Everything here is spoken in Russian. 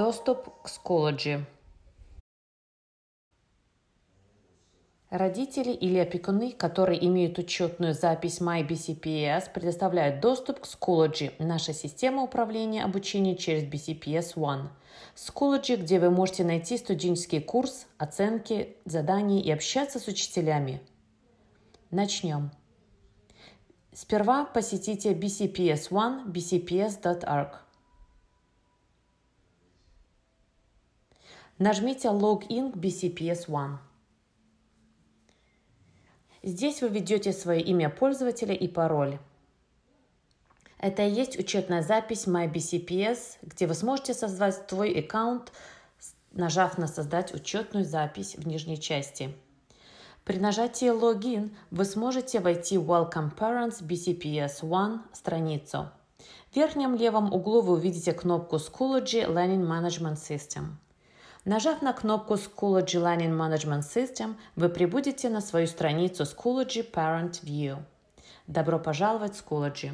Доступ к Schoology. Родители или опекуны, которые имеют учетную запись MyBCPS, предоставляют доступ к Schoology, наша система управления обучением через BCPS One. Schoology, где вы можете найти студенческий курс, оценки, задания и общаться с учителями. Начнем. Сперва посетите BCPS One bcps.org. Нажмите Login BCPS One. Здесь вы введете свое имя пользователя и пароль. Это и есть учетная запись MyBCPS, где вы сможете создать свой аккаунт, нажав на «Создать учетную запись» в нижней части. При нажатии «Логин» вы сможете войти в Welcome Parents BCPS One страницу. В верхнем левом углу вы увидите кнопку Schoology Learning Management System – Нажав на кнопку Schoology Learning Management System, вы прибудете на свою страницу Schoology Parent View. Добро пожаловать в Schoology!